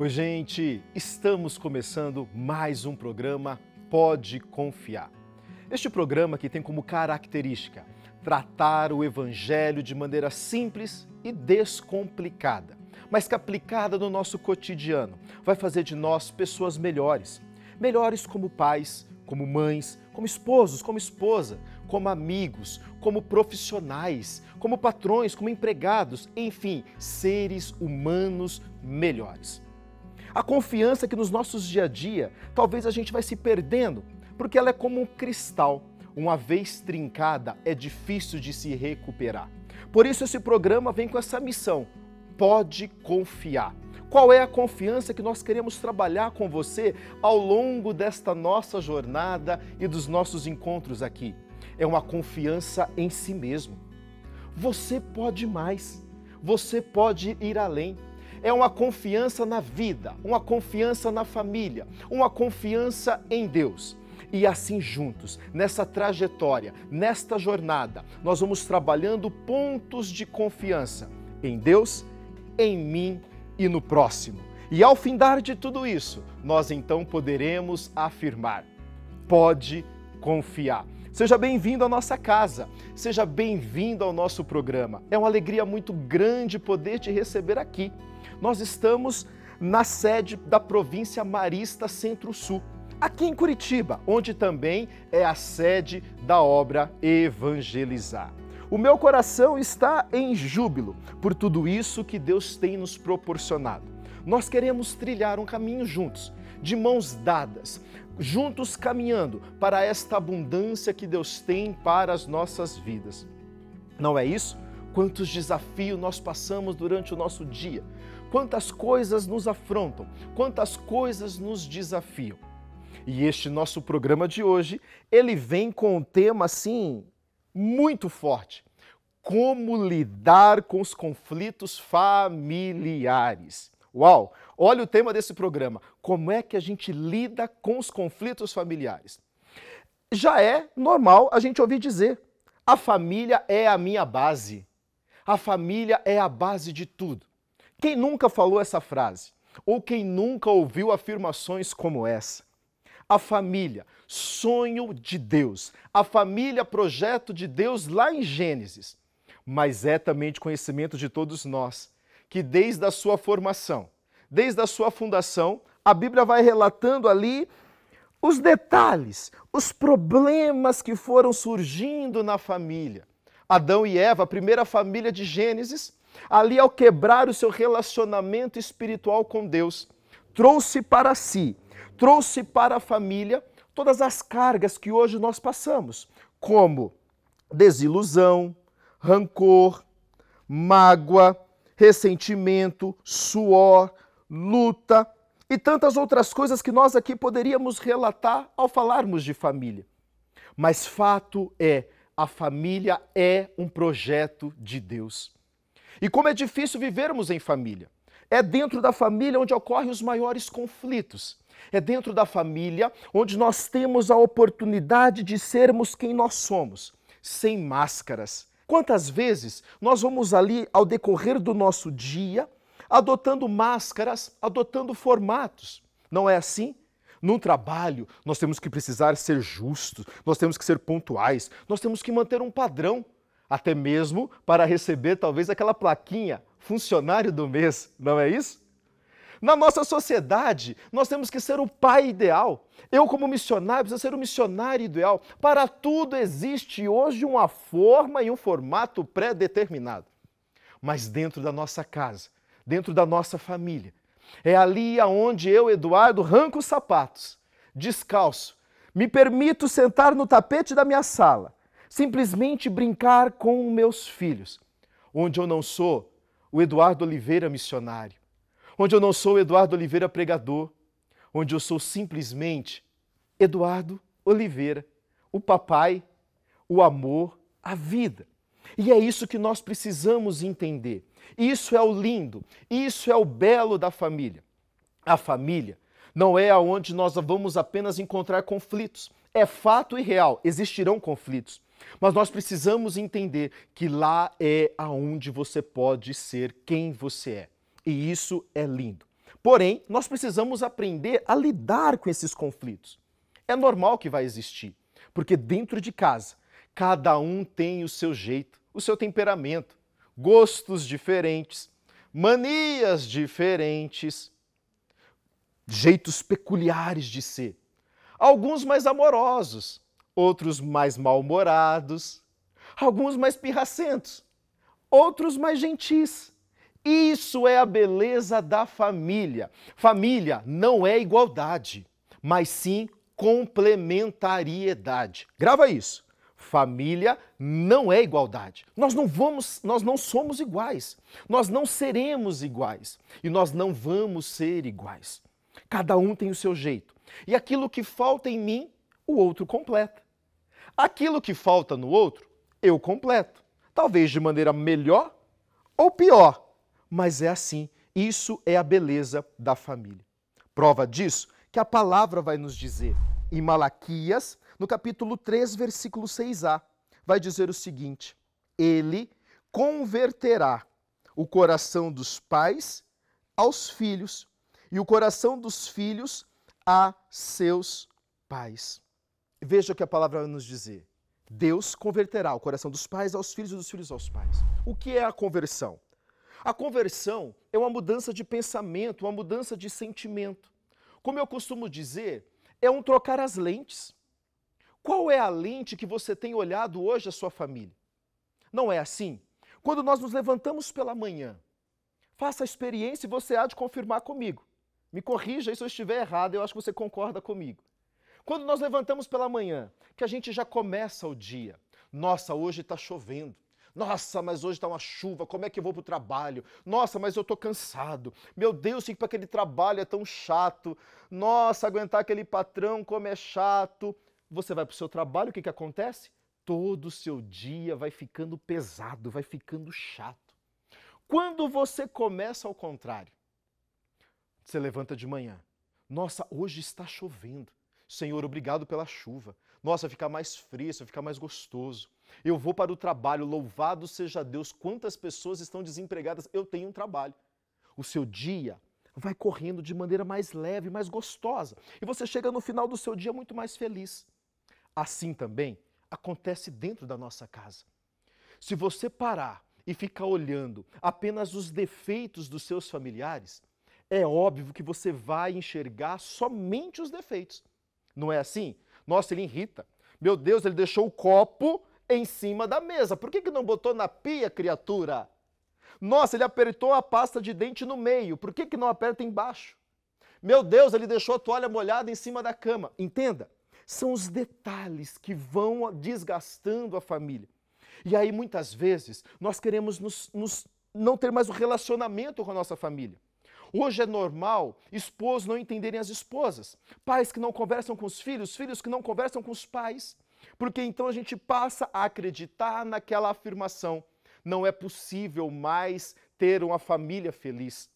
Oi, gente! Estamos começando mais um programa Pode Confiar. Este programa que tem como característica tratar o Evangelho de maneira simples e descomplicada, mas que aplicada no nosso cotidiano vai fazer de nós pessoas melhores. Melhores como pais, como mães, como esposos, como esposa, como amigos, como profissionais, como patrões, como empregados, enfim, seres humanos melhores. A confiança que nos nossos dia a dia, talvez a gente vai se perdendo, porque ela é como um cristal. Uma vez trincada, é difícil de se recuperar. Por isso esse programa vem com essa missão: pode confiar. Qual é a confiança que nós queremos trabalhar com você ao longo desta nossa jornada e dos nossos encontros aqui? É uma confiança em si mesmo. Você pode mais. Você pode ir além é uma confiança na vida, uma confiança na família, uma confiança em Deus. E assim juntos, nessa trajetória, nesta jornada, nós vamos trabalhando pontos de confiança em Deus, em mim e no próximo. E ao findar de tudo isso, nós então poderemos afirmar: pode confiar. Seja bem-vindo à nossa casa, seja bem-vindo ao nosso programa. É uma alegria muito grande poder te receber aqui. Nós estamos na sede da província Marista Centro-Sul, aqui em Curitiba, onde também é a sede da obra Evangelizar. O meu coração está em júbilo por tudo isso que Deus tem nos proporcionado. Nós queremos trilhar um caminho juntos, de mãos dadas, juntos caminhando para esta abundância que Deus tem para as nossas vidas. Não é isso? Quantos desafios nós passamos durante o nosso dia, quantas coisas nos afrontam, quantas coisas nos desafiam. E este nosso programa de hoje, ele vem com um tema assim muito forte: como lidar com os conflitos familiares. Uau! Olha o tema desse programa: como é que a gente lida com os conflitos familiares? Já é normal a gente ouvir dizer: a família é a minha base. A família é a base de tudo. Quem nunca falou essa frase? Ou quem nunca ouviu afirmações como essa? A família, sonho de Deus. A família, projeto de Deus lá em Gênesis. Mas é também de conhecimento de todos nós que desde a sua formação, desde a sua fundação, a Bíblia vai relatando ali os detalhes, os problemas que foram surgindo na família. Adão e Eva, a primeira família de Gênesis, ali ao quebrar o seu relacionamento espiritual com Deus, trouxe para si, trouxe para a família todas as cargas que hoje nós passamos, como desilusão, rancor, mágoa, ressentimento, suor, luta e tantas outras coisas que nós aqui poderíamos relatar ao falarmos de família. Mas fato é, a família é um projeto de Deus. E como é difícil vivermos em família. É dentro da família onde ocorrem os maiores conflitos. É dentro da família onde nós temos a oportunidade de sermos quem nós somos, sem máscaras. Quantas vezes nós vamos ali ao decorrer do nosso dia adotando máscaras, adotando formatos? Não é assim? Num trabalho, nós temos que precisar ser justos, nós temos que ser pontuais, nós temos que manter um padrão até mesmo para receber talvez aquela plaquinha funcionário do mês, não é isso? Na nossa sociedade, nós temos que ser o pai ideal. Eu, como missionário, preciso ser o missionário ideal. Para tudo existe hoje uma forma e um formato pré-determinado. Mas dentro da nossa casa, dentro da nossa família, é ali aonde eu, Eduardo, arranco os sapatos, descalço, me permito sentar no tapete da minha sala, simplesmente brincar com meus filhos, onde eu não sou o Eduardo Oliveira missionário, onde eu não sou o Eduardo Oliveira pregador, onde eu sou simplesmente Eduardo Oliveira, o papai, o amor, a vida. E é isso que nós precisamos entender. Isso é o lindo, isso é o belo da família. A família não é aonde nós vamos apenas encontrar conflitos. É fato e real, existirão conflitos. Mas nós precisamos entender que lá é aonde você pode ser quem você é. E isso é lindo. Porém, nós precisamos aprender a lidar com esses conflitos. É normal que vai existir, porque dentro de casa, cada um tem o seu jeito, o seu temperamento, gostos diferentes, manias diferentes, jeitos peculiares de ser. Alguns mais amorosos, outros mais mal-humorados, alguns mais pirracentos, outros mais gentis. Isso é a beleza da família. Família não é igualdade, mas sim complementariedade. Grava isso. Família não é igualdade. Nós não vamos, nós não somos iguais. Nós não seremos iguais e nós não vamos ser iguais. Cada um tem o seu jeito. E aquilo que falta em mim, o outro completa. Aquilo que falta no outro, eu completo. Talvez de maneira melhor ou pior, mas é assim. Isso é a beleza da família. Prova disso que a palavra vai nos dizer em Malaquias, no capítulo 3, versículo 6a, vai dizer o seguinte: Ele converterá o coração dos pais aos filhos e o coração dos filhos a seus pais. Veja o que a palavra nos dizer. Deus converterá o coração dos pais aos filhos e dos filhos aos pais. O que é a conversão? A conversão é uma mudança de pensamento, uma mudança de sentimento. Como eu costumo dizer, é um trocar as lentes. Qual é a lente que você tem olhado hoje a sua família? Não é assim? Quando nós nos levantamos pela manhã, faça a experiência e você há de confirmar comigo. Me corrija se eu estiver errado, eu acho que você concorda comigo. Quando nós levantamos pela manhã, que a gente já começa o dia, nossa, hoje está chovendo. Nossa, mas hoje está uma chuva, como é que eu vou para o trabalho? Nossa, mas eu estou cansado. Meu Deus, que para aquele trabalho é tão chato. Nossa, aguentar aquele patrão, como é chato. Você vai para o seu trabalho, o que, que acontece? Todo o seu dia vai ficando pesado, vai ficando chato. Quando você começa ao contrário, você levanta de manhã. Nossa, hoje está chovendo. Senhor, obrigado pela chuva. Nossa, fica mais fresco, fica mais gostoso. Eu vou para o trabalho, louvado seja Deus. Quantas pessoas estão desempregadas? Eu tenho um trabalho. O seu dia vai correndo de maneira mais leve, mais gostosa. E você chega no final do seu dia muito mais feliz. Assim também acontece dentro da nossa casa. Se você parar e ficar olhando apenas os defeitos dos seus familiares, é óbvio que você vai enxergar somente os defeitos. Não é assim? Nossa, ele irrita. Meu Deus, ele deixou o copo em cima da mesa. Por que, que não botou na pia, criatura? Nossa, ele apertou a pasta de dente no meio. Por que, que não aperta embaixo? Meu Deus, ele deixou a toalha molhada em cima da cama. Entenda? São os detalhes que vão desgastando a família. E aí, muitas vezes, nós queremos nos, nos, não ter mais o um relacionamento com a nossa família. Hoje é normal esposos não entenderem as esposas, pais que não conversam com os filhos, filhos que não conversam com os pais, porque então a gente passa a acreditar naquela afirmação. Não é possível mais ter uma família feliz.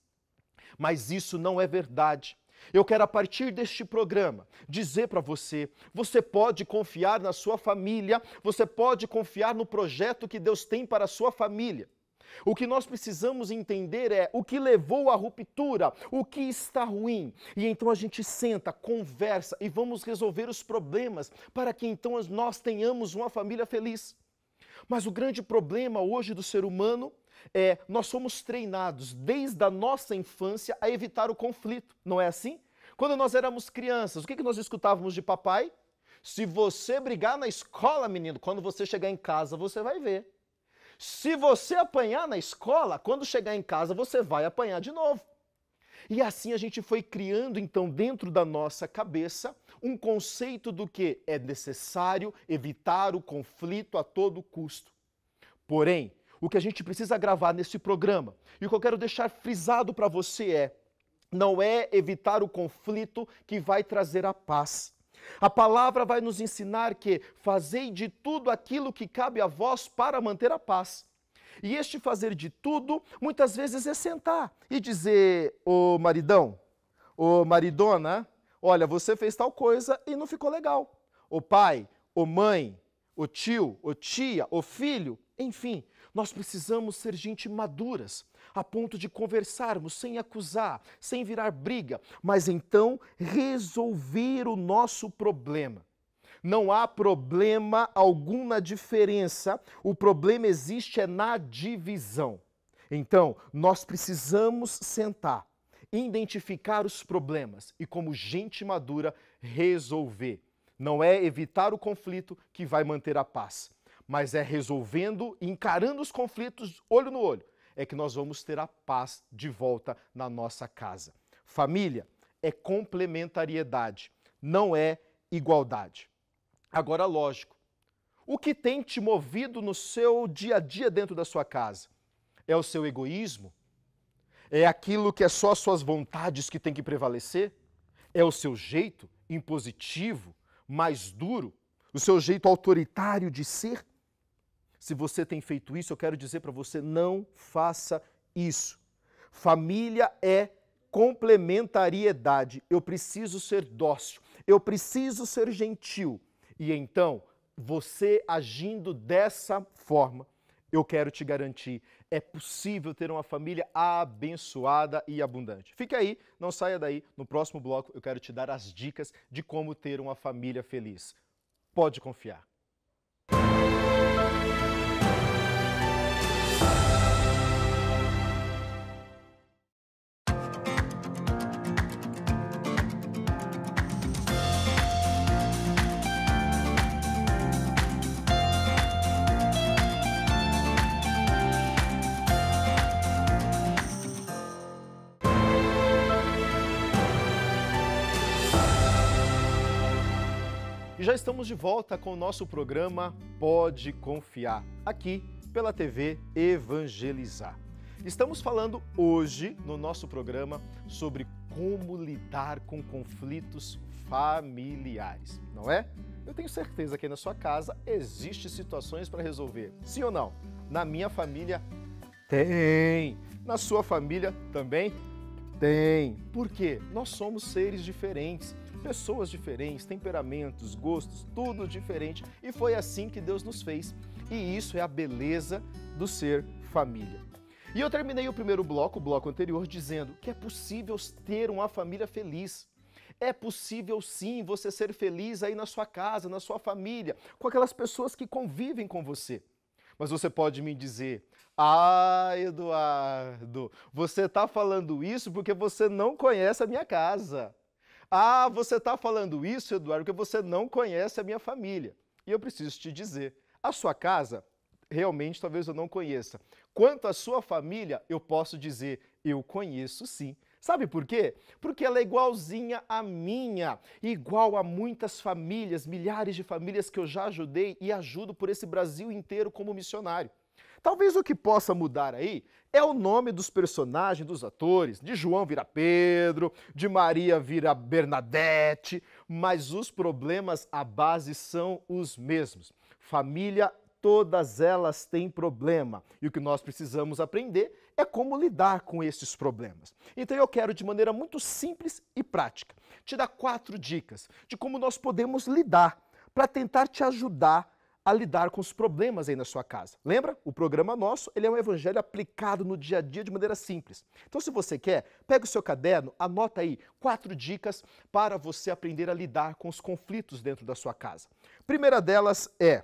Mas isso não é verdade. Eu quero, a partir deste programa, dizer para você: você pode confiar na sua família, você pode confiar no projeto que Deus tem para a sua família. O que nós precisamos entender é o que levou à ruptura, o que está ruim. E então a gente senta, conversa e vamos resolver os problemas para que então nós tenhamos uma família feliz. Mas o grande problema hoje do ser humano é nós somos treinados desde a nossa infância a evitar o conflito, não é assim? Quando nós éramos crianças, o que, que nós escutávamos de papai? Se você brigar na escola, menino, quando você chegar em casa, você vai ver. Se você apanhar na escola, quando chegar em casa você vai apanhar de novo. E assim a gente foi criando então dentro da nossa cabeça um conceito do que é necessário evitar o conflito a todo custo. Porém, o que a gente precisa gravar nesse programa e o que eu quero deixar frisado para você é: não é evitar o conflito que vai trazer a paz a palavra vai nos ensinar que fazei de tudo aquilo que cabe a vós para manter a paz. E este fazer de tudo, muitas vezes é sentar e dizer: "Ô maridão, ô maridona, olha, você fez tal coisa e não ficou legal. Ô pai, ô mãe, ô tio, ô tia, ô filho, enfim, nós precisamos ser gente maduras a ponto de conversarmos sem acusar, sem virar briga, mas então resolver o nosso problema. Não há problema algum na diferença, o problema existe é na divisão. Então, nós precisamos sentar, identificar os problemas e, como gente madura, resolver. Não é evitar o conflito que vai manter a paz, mas é resolvendo, encarando os conflitos olho no olho, é que nós vamos ter a paz de volta na nossa casa. Família é complementariedade, não é igualdade. Agora, lógico, o que tem te movido no seu dia a dia dentro da sua casa? É o seu egoísmo? É aquilo que é só as suas vontades que tem que prevalecer? É o seu jeito impositivo, mais duro? O seu jeito autoritário de ser? Se você tem feito isso, eu quero dizer para você: não faça isso. Família é complementariedade. Eu preciso ser dócil, eu preciso ser gentil. E então, você agindo dessa forma, eu quero te garantir, é possível ter uma família abençoada e abundante. Fique aí, não saia daí. No próximo bloco eu quero te dar as dicas de como ter uma família feliz. Pode confiar. Estamos de volta com o nosso programa Pode Confiar, aqui pela TV Evangelizar. Estamos falando hoje no nosso programa sobre como lidar com conflitos familiares, não é? Eu tenho certeza que na sua casa existe situações para resolver. Sim ou não? Na minha família tem. Na sua família também tem. Por quê? Nós somos seres diferentes Pessoas diferentes, temperamentos, gostos, tudo diferente. E foi assim que Deus nos fez. E isso é a beleza do ser família. E eu terminei o primeiro bloco, o bloco anterior, dizendo que é possível ter uma família feliz. É possível sim você ser feliz aí na sua casa, na sua família, com aquelas pessoas que convivem com você. Mas você pode me dizer: Ah, Eduardo, você está falando isso porque você não conhece a minha casa. Ah, você está falando isso, Eduardo, porque você não conhece a minha família. E eu preciso te dizer: a sua casa, realmente, talvez eu não conheça. Quanto à sua família, eu posso dizer: eu conheço sim. Sabe por quê? Porque ela é igualzinha à minha, igual a muitas famílias, milhares de famílias que eu já ajudei e ajudo por esse Brasil inteiro como missionário. Talvez o que possa mudar aí é o nome dos personagens, dos atores. De João vira Pedro, de Maria vira Bernadette, mas os problemas à base são os mesmos. Família, todas elas têm problema. E o que nós precisamos aprender é como lidar com esses problemas. Então eu quero, de maneira muito simples e prática, te dar quatro dicas de como nós podemos lidar para tentar te ajudar a lidar com os problemas aí na sua casa. Lembra? O programa nosso, ele é um evangelho aplicado no dia a dia de maneira simples. Então, se você quer, pega o seu caderno, anota aí quatro dicas para você aprender a lidar com os conflitos dentro da sua casa. Primeira delas é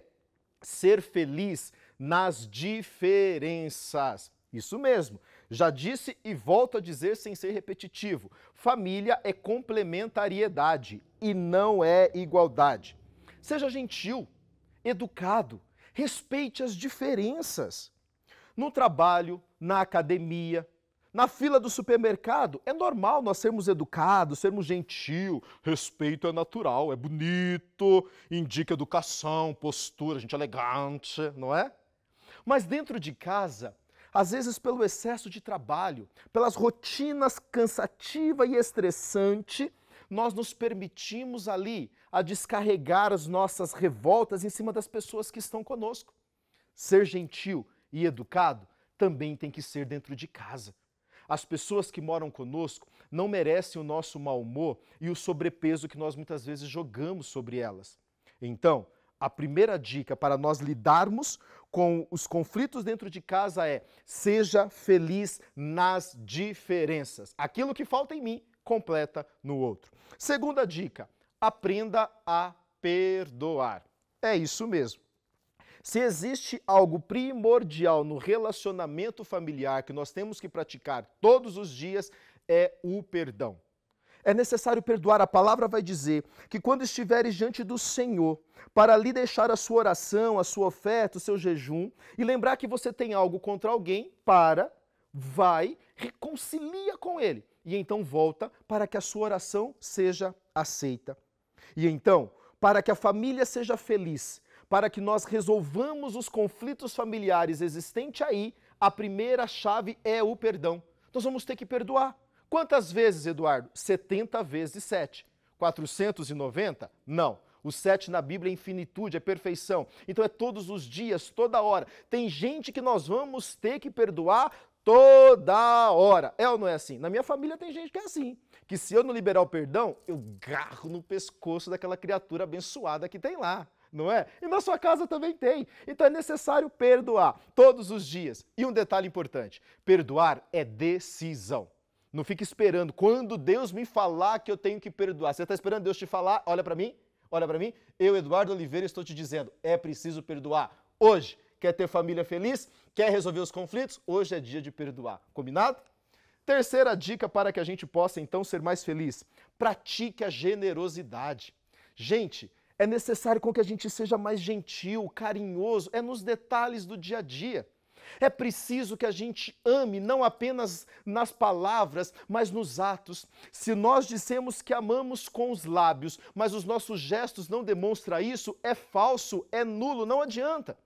ser feliz nas diferenças. Isso mesmo. Já disse e volto a dizer sem ser repetitivo. Família é complementariedade e não é igualdade. Seja gentil educado, respeite as diferenças. No trabalho, na academia, na fila do supermercado, é normal nós sermos educados, sermos gentil, respeito é natural, é bonito, indica educação, postura, gente é elegante, não é? Mas dentro de casa, às vezes pelo excesso de trabalho, pelas rotinas cansativa e estressante, nós nos permitimos ali a descarregar as nossas revoltas em cima das pessoas que estão conosco. Ser gentil e educado também tem que ser dentro de casa. As pessoas que moram conosco não merecem o nosso mau humor e o sobrepeso que nós muitas vezes jogamos sobre elas. Então, a primeira dica para nós lidarmos com os conflitos dentro de casa é: seja feliz nas diferenças. Aquilo que falta em mim, completa no outro. Segunda dica: aprenda a perdoar. É isso mesmo. Se existe algo primordial no relacionamento familiar que nós temos que praticar todos os dias, é o perdão. É necessário perdoar. A palavra vai dizer que quando estiveres diante do Senhor, para lhe deixar a sua oração, a sua oferta, o seu jejum, e lembrar que você tem algo contra alguém, para, vai, reconcilia com ele e então volta para que a sua oração seja aceita. E então, para que a família seja feliz, para que nós resolvamos os conflitos familiares existentes aí, a primeira chave é o perdão. Nós vamos ter que perdoar. Quantas vezes, Eduardo? 70 vezes 7. 490? Não. O 7 na Bíblia é infinitude, é perfeição. Então é todos os dias, toda hora. Tem gente que nós vamos ter que perdoar toda hora. É ou não é assim? Na minha família tem gente que é assim. Que se eu não liberar o perdão, eu garro no pescoço daquela criatura abençoada que tem lá não é? E na sua casa também tem. Então é necessário perdoar todos os dias. E um detalhe importante: perdoar é decisão. Não fique esperando quando Deus me falar que eu tenho que perdoar. Você está esperando Deus te falar? Olha para mim, olha para mim. Eu, Eduardo Oliveira, estou te dizendo: é preciso perdoar hoje quer ter família feliz, quer resolver os conflitos, hoje é dia de perdoar. Combinado? Terceira dica para que a gente possa então ser mais feliz: pratique a generosidade. Gente, é necessário com que a gente seja mais gentil, carinhoso, é nos detalhes do dia a dia. É preciso que a gente ame não apenas nas palavras, mas nos atos. Se nós dissemos que amamos com os lábios, mas os nossos gestos não demonstram isso, é falso, é nulo, não adianta.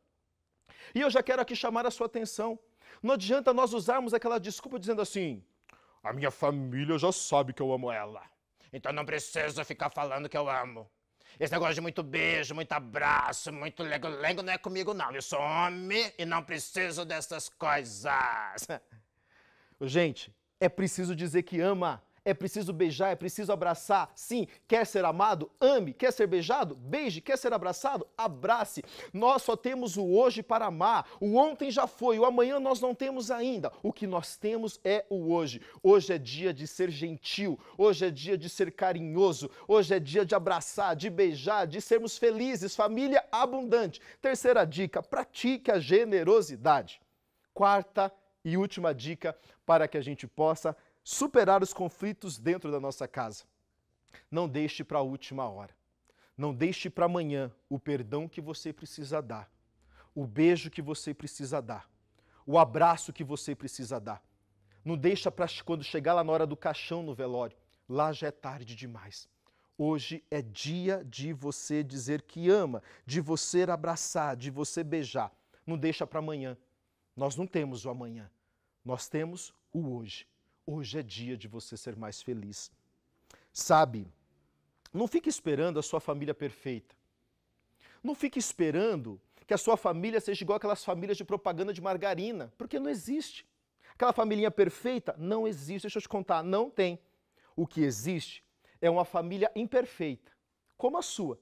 E eu já quero aqui chamar a sua atenção. Não adianta nós usarmos aquela desculpa dizendo assim: a minha família já sabe que eu amo ela, então não preciso ficar falando que eu amo. Esse negócio de muito beijo, muito abraço, muito lego-lego não é comigo, não. Eu sou homem e não preciso dessas coisas. Gente, é preciso dizer que ama é preciso beijar, é preciso abraçar. Sim, quer ser amado? Ame. Quer ser beijado? Beije. Quer ser abraçado? Abrace. Nós só temos o hoje para amar. O ontem já foi, o amanhã nós não temos ainda. O que nós temos é o hoje. Hoje é dia de ser gentil, hoje é dia de ser carinhoso, hoje é dia de abraçar, de beijar, de sermos felizes, família abundante. Terceira dica: pratique a generosidade. Quarta e última dica para que a gente possa superar os conflitos dentro da nossa casa. Não deixe para a última hora. Não deixe para amanhã o perdão que você precisa dar, o beijo que você precisa dar, o abraço que você precisa dar. Não deixa para quando chegar lá na hora do caixão no velório. Lá já é tarde demais. Hoje é dia de você dizer que ama, de você abraçar, de você beijar. Não deixa para amanhã. Nós não temos o amanhã. Nós temos o hoje. Hoje é dia de você ser mais feliz. Sabe, não fique esperando a sua família perfeita. Não fique esperando que a sua família seja igual aquelas famílias de propaganda de margarina, porque não existe. Aquela família perfeita não existe. Deixa eu te contar, não tem. O que existe é uma família imperfeita, como a sua,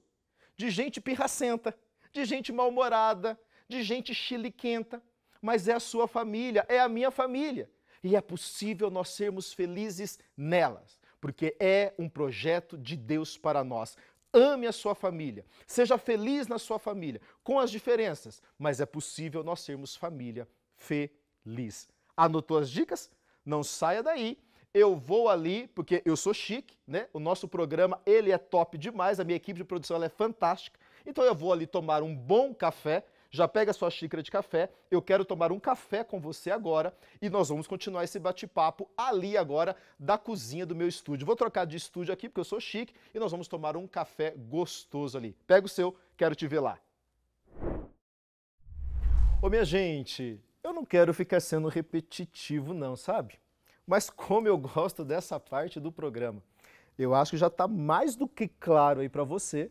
de gente pirracenta, de gente mal-humorada, de gente chiliquenta, mas é a sua família, é a minha família e é possível nós sermos felizes nelas, porque é um projeto de Deus para nós. Ame a sua família, seja feliz na sua família, com as diferenças, mas é possível nós sermos família feliz. Anotou as dicas? Não saia daí. Eu vou ali porque eu sou chique, né? O nosso programa, ele é top demais, a minha equipe de produção ela é fantástica. Então eu vou ali tomar um bom café já pega sua xícara de café, eu quero tomar um café com você agora e nós vamos continuar esse bate-papo ali agora da cozinha do meu estúdio. Vou trocar de estúdio aqui porque eu sou chique e nós vamos tomar um café gostoso ali. Pega o seu, quero te ver lá. Ô minha gente, eu não quero ficar sendo repetitivo não, sabe? Mas como eu gosto dessa parte do programa, eu acho que já está mais do que claro aí para você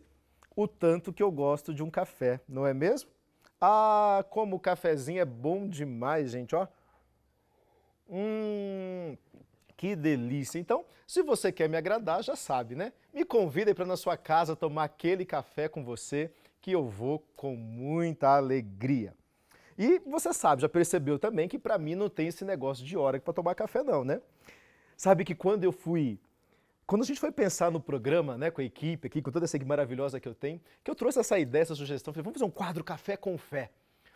o tanto que eu gosto de um café, não é mesmo? Ah, como o cafezinho é bom demais, gente, ó. Hum, que delícia. Então, se você quer me agradar, já sabe, né? Me convida para na sua casa tomar aquele café com você, que eu vou com muita alegria. E você sabe, já percebeu também que para mim não tem esse negócio de hora para tomar café não, né? Sabe que quando eu fui quando a gente foi pensar no programa, né, com a equipe aqui, com toda essa equipe maravilhosa que eu tenho, que eu trouxe essa ideia, essa sugestão, falei, vamos fazer um quadro Café com Fé.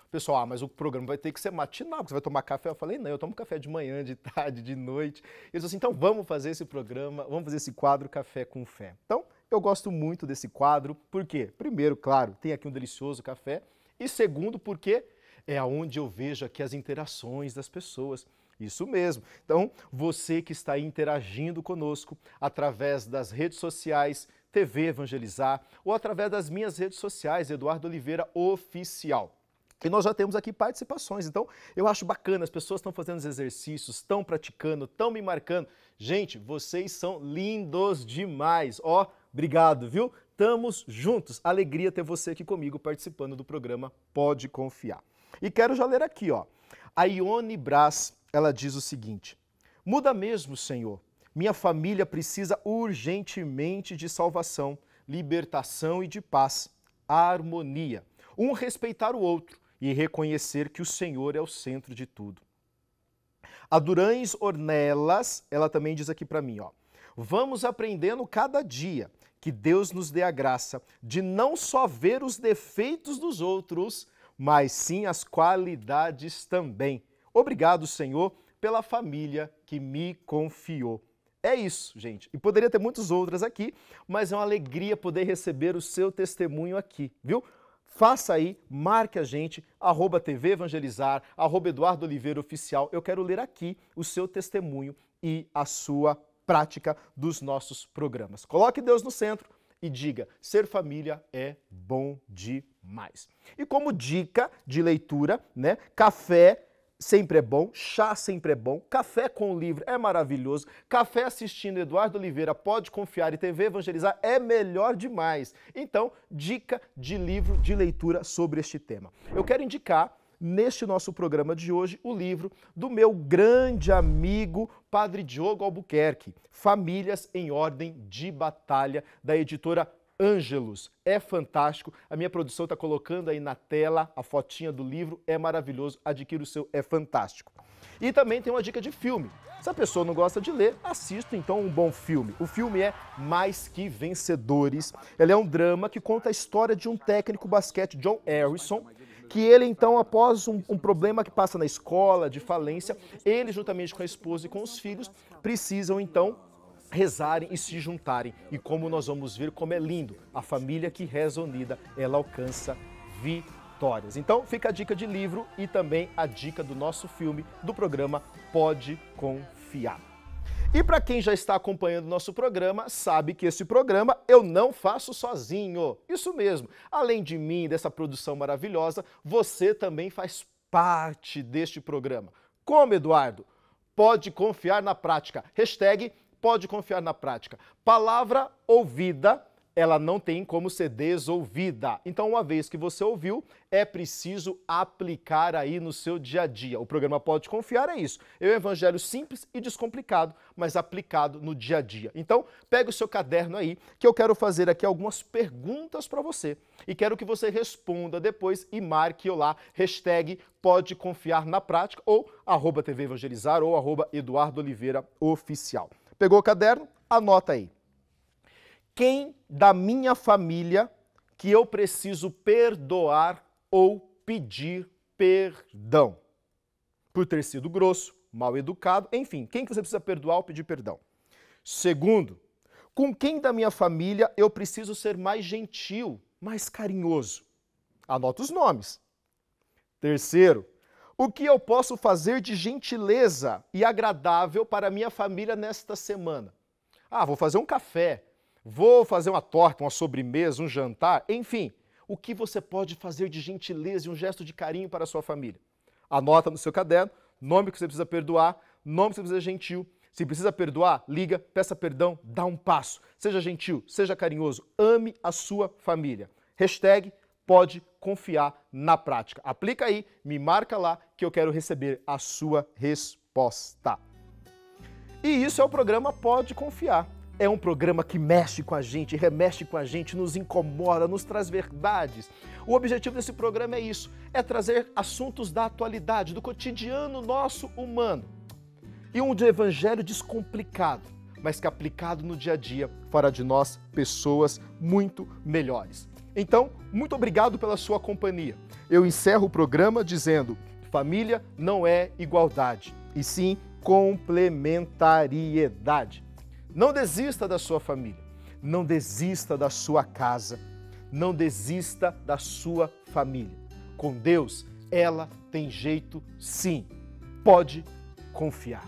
O pessoal, ah, mas o programa vai ter que ser matinal, porque você vai tomar café. Eu falei, não, eu tomo café de manhã, de tarde, de noite. Eles assim, então vamos fazer esse programa, vamos fazer esse quadro Café com Fé. Então, eu gosto muito desse quadro, porque, primeiro, claro, tem aqui um delicioso café, e segundo, porque é aonde eu vejo aqui as interações das pessoas. Isso mesmo. Então, você que está interagindo conosco através das redes sociais, TV Evangelizar ou através das minhas redes sociais, Eduardo Oliveira Oficial. E nós já temos aqui participações, então eu acho bacana, as pessoas estão fazendo os exercícios, estão praticando, estão me marcando. Gente, vocês são lindos demais, ó, oh, obrigado, viu? Estamos juntos, alegria ter você aqui comigo participando do programa Pode Confiar. E quero já ler aqui, ó, a Ione Brás ela diz o seguinte: Muda mesmo, Senhor. Minha família precisa urgentemente de salvação, libertação e de paz, harmonia. Um respeitar o outro e reconhecer que o Senhor é o centro de tudo. A Durães Ornelas, ela também diz aqui para mim, ó. Vamos aprendendo cada dia que Deus nos dê a graça de não só ver os defeitos dos outros, mas sim as qualidades também. Obrigado, Senhor, pela família que me confiou. É isso, gente. E poderia ter muitas outras aqui, mas é uma alegria poder receber o seu testemunho aqui, viu? Faça aí, marque a gente, arroba TV Evangelizar, arroba Eduardo Oliveira Oficial. Eu quero ler aqui o seu testemunho e a sua prática dos nossos programas. Coloque Deus no centro e diga: ser família é bom demais. E como dica de leitura, né? Café sempre é bom, chá sempre é bom, café com o livro é maravilhoso, café assistindo Eduardo Oliveira, pode confiar e TV evangelizar é melhor demais. Então, dica de livro de leitura sobre este tema. Eu quero indicar neste nosso programa de hoje o livro do meu grande amigo Padre Diogo Albuquerque, Famílias em Ordem de Batalha, da editora Ângelos. É fantástico. A minha produção está colocando aí na tela a fotinha do livro. É maravilhoso. Adquira o seu. É fantástico. E também tem uma dica de filme. Se a pessoa não gosta de ler, assista então um bom filme. O filme é Mais Que Vencedores. Ele é um drama que conta a história de um técnico basquete, John Harrison, que ele então, após um, um, problema que passa na escola, de falência, ele juntamente com a esposa e com os filhos, precisam então rezarem e se juntarem. E como nós vamos ver, como é lindo, a família que reza unida, ela alcança vitórias. Então fica a dica de livro e também a dica do nosso filme, do programa Pode Confiar. E para quem já está acompanhando nosso programa, sabe que esse programa eu não faço sozinho. Isso mesmo. Além de mim, dessa produção maravilhosa, você também faz parte deste programa. Como, Eduardo? Pode confiar na prática. Hashtag pode confiar na prática. Palavra ouvida, ela não tem como ser desouvida. Então, uma vez que você ouviu, é preciso aplicar aí no seu dia a dia. O programa Pode Confiar é isso. É um evangelho simples e descomplicado, mas aplicado no dia a dia. Então, pega o seu caderno aí, que eu quero fazer aqui algumas perguntas para você. E quero que você responda depois e marque lá, hashtag Pode Confiar na Prática ou arroba TV Evangelizar ou arroba Eduardo Oliveira Oficial. Pegou o caderno? Anota aí. Quem da minha família que eu preciso perdoar ou pedir perdão? Por ter sido grosso, mal educado, enfim, quem que você precisa perdoar ou pedir perdão? Segundo, com quem da minha família eu preciso ser mais gentil, mais carinhoso? Anota os nomes. Terceiro, o que eu posso fazer de gentileza e agradável para minha família nesta semana? Ah, vou fazer um café, vou fazer uma torta, uma sobremesa, um jantar, enfim. O que você pode fazer de gentileza e um gesto de carinho para a sua família? Anota no seu caderno, nome que você precisa perdoar, nome que você precisa gentil. Se precisa perdoar, liga, peça perdão, dá um passo. Seja gentil, seja carinhoso, ame a sua família. Hashtag pode confiar na prática. Aplica aí, me marca lá que eu quero receber a sua resposta. E isso é o programa Pode Confiar. É um programa que mexe com a gente, remexe com a gente, nos incomoda, nos traz verdades. O objetivo desse programa é isso: é trazer assuntos da atualidade, do cotidiano nosso humano. E um de evangelho descomplicado, mas que aplicado no dia a dia fará de nós pessoas muito melhores. Então, muito obrigado pela sua companhia. Eu encerro o programa dizendo: família não é igualdade, e sim complementariedade. Não desista da sua família, não desista da sua casa, não desista da sua família. Com Deus, ela tem jeito sim. Pode confiar.